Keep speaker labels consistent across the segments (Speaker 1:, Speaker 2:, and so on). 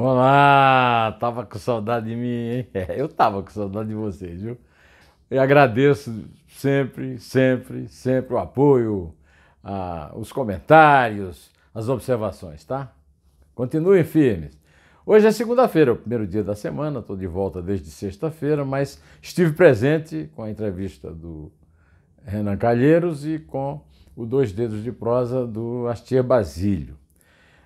Speaker 1: Olá, tava com saudade de mim, hein? É, eu tava com saudade de vocês, viu? Eu agradeço sempre, sempre, sempre o apoio, a, os comentários, as observações, tá? Continuem firmes. Hoje é segunda-feira, é o primeiro dia da semana, estou de volta desde sexta-feira, mas estive presente com a entrevista do Renan Calheiros e com o Dois Dedos de Prosa do Astier Basílio.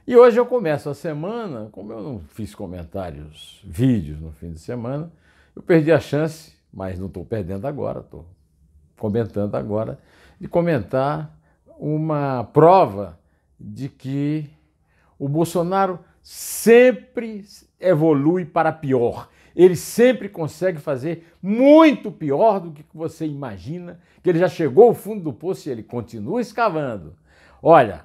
Speaker 1: E hoje eu começo a semana, como eu não fiz comentários, vídeos no fim de semana, eu perdi a chance, mas não estou perdendo agora, estou comentando agora, de comentar uma prova de que o Bolsonaro sempre evolui para pior. Ele sempre consegue fazer muito pior do que você imagina, que ele já chegou ao fundo do poço e ele continua escavando. Olha,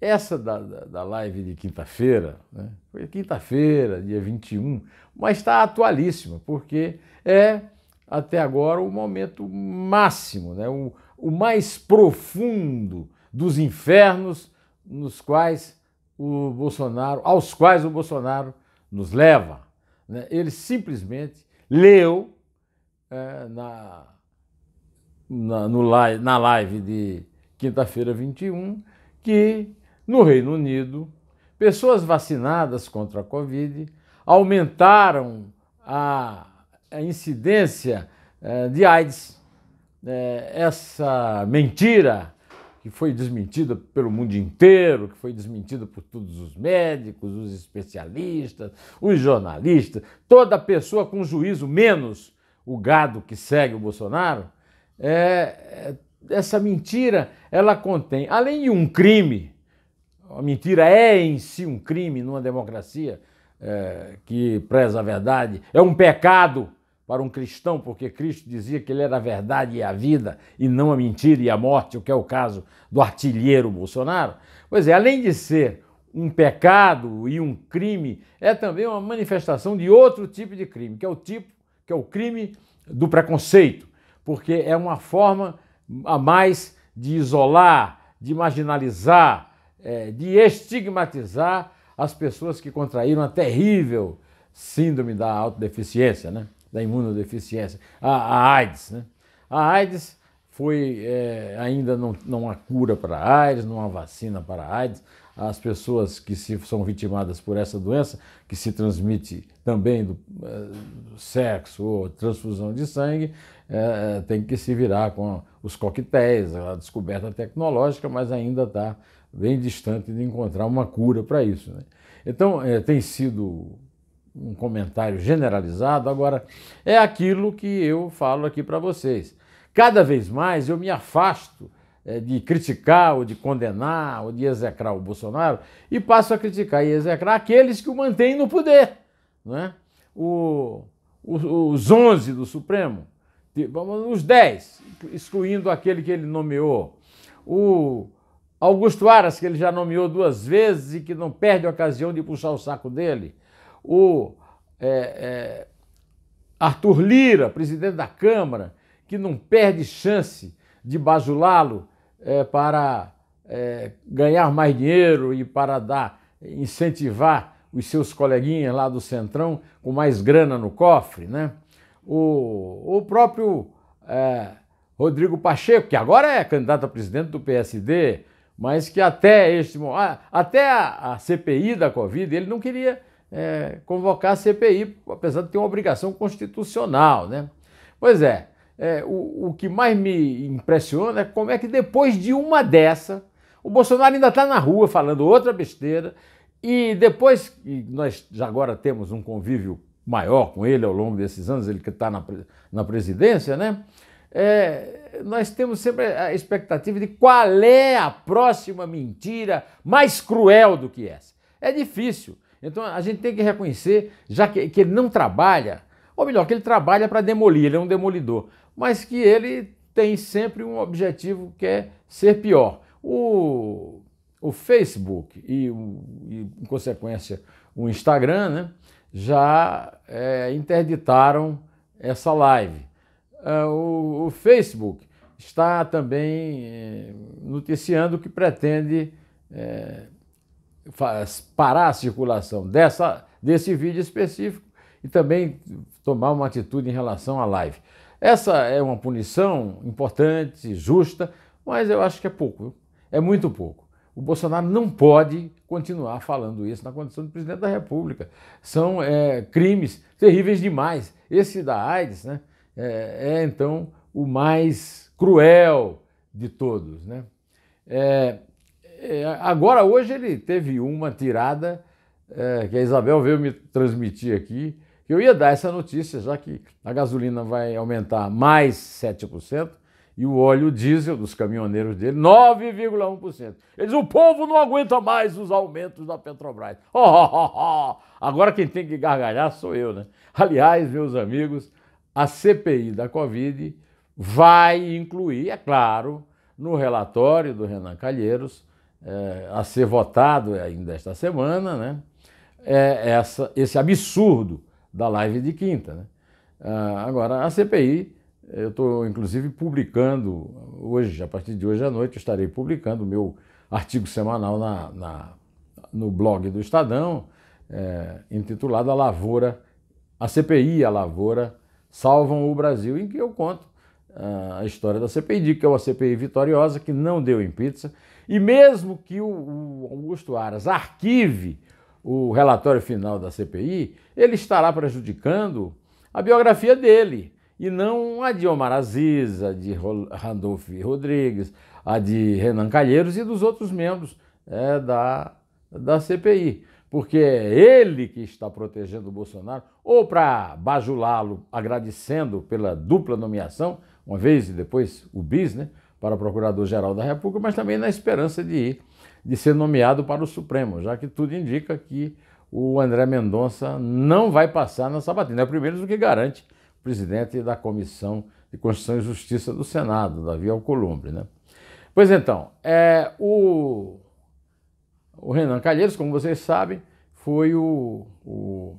Speaker 1: essa da, da, da live de quinta-feira, né? foi quinta-feira, dia 21, mas está atualíssima, porque é até agora o momento máximo, né? o, o mais profundo dos infernos nos quais o Bolsonaro, aos quais o Bolsonaro nos leva. Né? Ele simplesmente leu é, na, na, no, na live de quinta-feira 21 que no Reino Unido, pessoas vacinadas contra a Covid aumentaram a, a incidência eh, de AIDS. Eh, essa mentira que foi desmentida pelo mundo inteiro, que foi desmentida por todos os médicos, os especialistas, os jornalistas, toda pessoa com juízo, menos o gado que segue o Bolsonaro, é, essa mentira ela contém, além de um crime a mentira é em si um crime numa democracia é, que preza a verdade. É um pecado para um cristão, porque Cristo dizia que ele era a verdade e a vida, e não a mentira e a morte, o que é o caso do artilheiro Bolsonaro. Pois é, além de ser um pecado e um crime, é também uma manifestação de outro tipo de crime, que é o tipo, que é o crime do preconceito, porque é uma forma a mais de isolar, de marginalizar, é, de estigmatizar as pessoas que contraíram a terrível síndrome da autodeficiência, né? da imunodeficiência, a, a AIDS. Né? A AIDS foi, é, ainda não, não há cura para a AIDS, não há vacina para a AIDS. As pessoas que se, são vitimadas por essa doença, que se transmite também do, do é, sexo ou transfusão de sangue, é, é, tem que se virar com os coquetéis, a descoberta tecnológica, mas ainda está bem distante de encontrar uma cura para isso. Né? Então, é, tem sido um comentário generalizado, agora é aquilo que eu falo aqui para vocês. Cada vez mais eu me afasto é, de criticar ou de condenar ou de execrar o Bolsonaro e passo a criticar e execrar aqueles que o mantêm no poder. Né? O, o, os 11 do Supremo, os 10, excluindo aquele que ele nomeou. O, Augusto Aras, que ele já nomeou duas vezes e que não perde a ocasião de puxar o saco dele. O é, é, Arthur Lira, presidente da Câmara, que não perde chance de basulá-lo é, para é, ganhar mais dinheiro e para dar incentivar os seus coleguinhas lá do Centrão com mais grana no cofre. Né? O, o próprio é, Rodrigo Pacheco, que agora é candidato a presidente do PSD, mas que até este até a, a CPI da Covid, ele não queria é, convocar a CPI, apesar de ter uma obrigação constitucional, né? Pois é, é o, o que mais me impressiona é como é que depois de uma dessa, o Bolsonaro ainda está na rua falando outra besteira, e depois que nós já agora temos um convívio maior com ele ao longo desses anos, ele que está na, na presidência, né? é, nós temos sempre a expectativa de qual é a próxima mentira mais cruel do que essa. É difícil. Então a gente tem que reconhecer, já que, que ele não trabalha, ou melhor, que ele trabalha para demolir, ele é um demolidor, mas que ele tem sempre um objetivo que é ser pior. O, o Facebook e, e, em consequência, o Instagram né, já é, interditaram essa live. Ah, o, o Facebook está também eh, noticiando que pretende eh, parar a circulação dessa, desse vídeo específico e também tomar uma atitude em relação à live. Essa é uma punição importante, justa, mas eu acho que é pouco, é muito pouco. O Bolsonaro não pode continuar falando isso na condição de presidente da República. São é, crimes terríveis demais. Esse da AIDS, né? é, é então o mais cruel de todos. Né? É, é agora, hoje, ele teve uma tirada é, que a Isabel veio me transmitir aqui. Eu ia dar essa notícia, já que a gasolina vai aumentar mais 7% e o óleo diesel dos caminhoneiros dele, 9,1%. Eles, o povo não aguenta mais os aumentos da Petrobras. Oh, oh, oh, Agora quem tem que gargalhar sou eu, né? Aliás, meus amigos, a CPI da Covid vai incluir, é claro, no relatório do Renan Calheiros, é, a ser votado ainda esta semana, né? É essa, esse absurdo da live de quinta. Né? Ah, agora, a CPI, eu estou inclusive publicando hoje, a partir de hoje à noite, estarei publicando o meu artigo semanal na, na, no blog do Estadão, é, intitulado A Lavoura, a CPI, a Lavoura salvam o Brasil, em que eu conto ah, a história da CPI, que é uma CPI vitoriosa, que não deu em pizza, e mesmo que o, Augusto Aras arquive o relatório final da CPI, ele estará prejudicando a biografia dele, e não a de Omar Aziz, a de Randolfo Rodrigues, a de Renan Calheiros e dos outros membros é, da, da CPI porque é ele que está protegendo o Bolsonaro, ou para bajulá-lo, agradecendo pela dupla nomeação, uma vez e depois o bis, né, para Procurador-Geral da República, mas também na esperança de ir, de ser nomeado para o Supremo, já que tudo indica que o André Mendonça não vai passar na sabatina. É primeiro do que garante o presidente da Comissão de Constituição e Justiça do Senado, Davi Alcolumbre, né? Pois então, é, o o Renan Calheiros, como vocês sabem, foi o, o,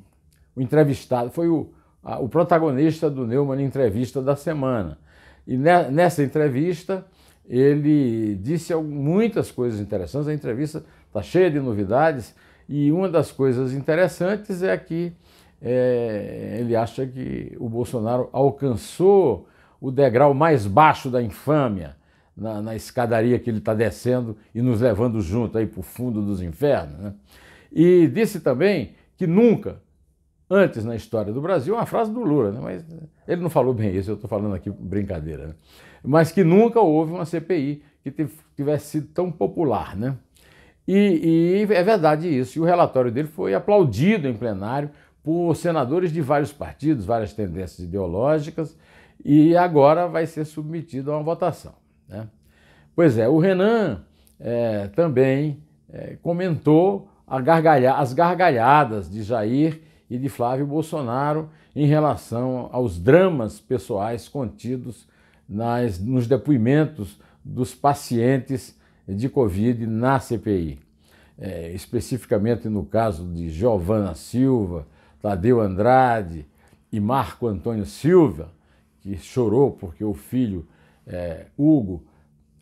Speaker 1: o entrevistado, foi o, a, o protagonista do Neumann Entrevista da semana. E ne, nessa entrevista, ele disse muitas coisas interessantes. A entrevista está cheia de novidades e uma das coisas interessantes é que é, ele acha que o Bolsonaro alcançou o degrau mais baixo da infâmia na, na escadaria que ele está descendo e nos levando junto aí para o fundo dos infernos. Né? E disse também que nunca, antes na história do Brasil, uma frase do Lula, né? mas ele não falou bem isso, eu estou falando aqui brincadeira, né? mas que nunca houve uma CPI que tivesse sido tão popular. Né? E, e é verdade isso, e o relatório dele foi aplaudido em plenário por senadores de vários partidos, várias tendências ideológicas, e agora vai ser submetido a uma votação. Né? Pois é, o Renan é, também é, comentou gargalha, as gargalhadas de Jair e de Flávio Bolsonaro em relação aos dramas pessoais contidos nas, nos depoimentos dos pacientes de Covid na CPI. É, especificamente no caso de Giovana Silva, Tadeu Andrade e Marco Antônio Silva, que chorou porque o filho é, Hugo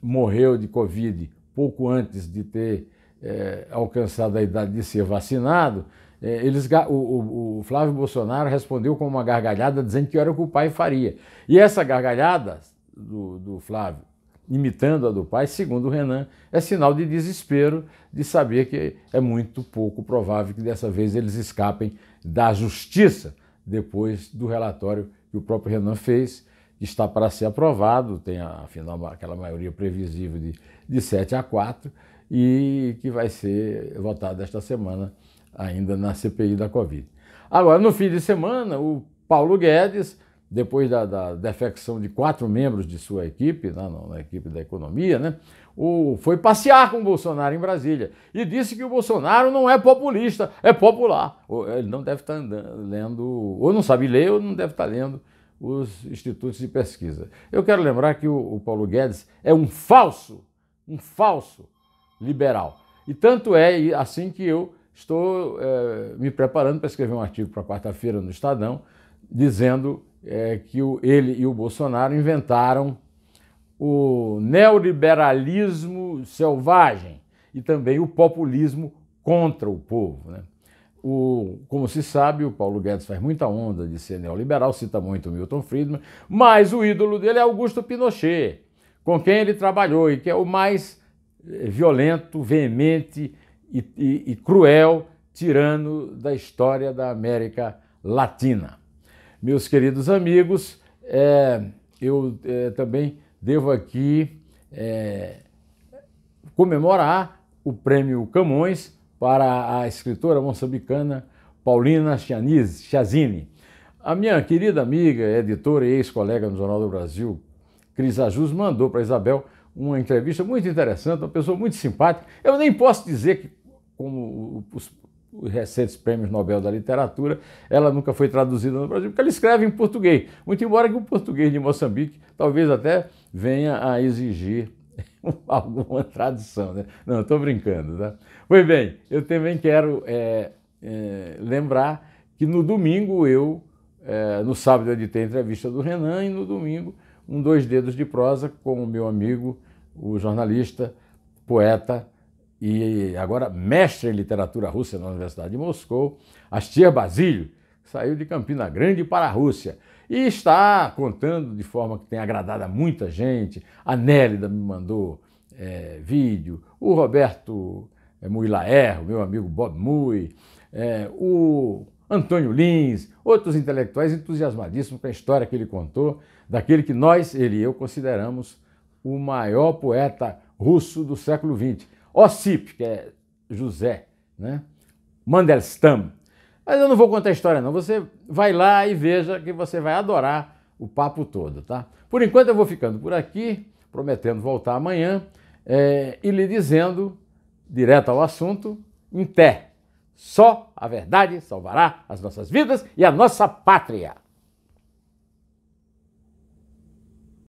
Speaker 1: morreu de Covid pouco antes de ter é, alcançado a idade de ser vacinado. É, eles, o, o, o, Flávio Bolsonaro respondeu com uma gargalhada dizendo que era o que o pai faria. E essa gargalhada do, do Flávio, imitando a do pai, segundo o Renan, é sinal de desespero de saber que é muito pouco provável que dessa vez eles escapem da justiça depois do relatório que o próprio Renan fez está para ser aprovado, tem afinal aquela maioria previsível de, de 7 a 4 e que vai ser votado esta semana ainda na CPI da Covid. Agora, no fim de semana, o Paulo Guedes, depois da, da defecção de quatro membros de sua equipe, na, né, na equipe da economia, né, o, foi passear com o Bolsonaro em Brasília e disse que o Bolsonaro não é populista, é popular. Ele não deve estar tá andando, lendo, ou não sabe ler, ou não deve estar tá lendo os institutos de pesquisa. Eu quero lembrar que o, o Paulo Guedes é um falso, um falso liberal. E tanto é assim que eu estou é, me preparando para escrever um artigo para quarta-feira no Estadão, dizendo é, que o, ele e o Bolsonaro inventaram o neoliberalismo selvagem e também o populismo contra o povo. Né? O, como se sabe, o Paulo Guedes faz muita onda de ser neoliberal, cita muito Milton Friedman, mas o ídolo dele é Augusto Pinochet, com quem ele trabalhou e que é o mais eh, violento, veemente e, e, e cruel tirano da história da América Latina. Meus queridos amigos, é, eu é, também devo aqui é, comemorar o prêmio Camões para a escritora moçambicana Paulina Chazini. A minha querida amiga, editora e ex-colega no Jornal do Brasil, Cris Ajus, mandou para Isabel uma entrevista muito interessante, uma pessoa muito simpática. Eu nem posso dizer que, como os recentes prêmios Nobel da Literatura, ela nunca foi traduzida no Brasil, porque ela escreve em português, muito embora que o português de Moçambique talvez até venha a exigir alguma tradução, né? Não, estou brincando, tá? Pois bem, eu também quero é, é, lembrar que no domingo eu, é, no sábado eu editei a entrevista do Renan e no domingo um Dois Dedos de Prosa com o meu amigo, o jornalista, poeta e agora mestre em literatura russa na Universidade de Moscou, Astia Basílio, saiu de Campina Grande para a Rússia. E está contando de forma que tem agradado a muita gente. A Nélida me mandou é, vídeo, o Roberto é, Muilaer, meu amigo Bob Mui, é, o Antônio Lins, outros intelectuais entusiasmadíssimos com a história que ele contou, daquele que nós, ele e eu, consideramos o maior poeta russo do século XX. Ossip, que é José, né? Mandelstam, mas eu não vou contar a história, não. Você vai lá e veja que você vai adorar o papo todo, tá? Por enquanto eu vou ficando por aqui, prometendo voltar amanhã é, e lhe dizendo, direto ao assunto, em pé. Só a verdade salvará as nossas vidas e a nossa pátria.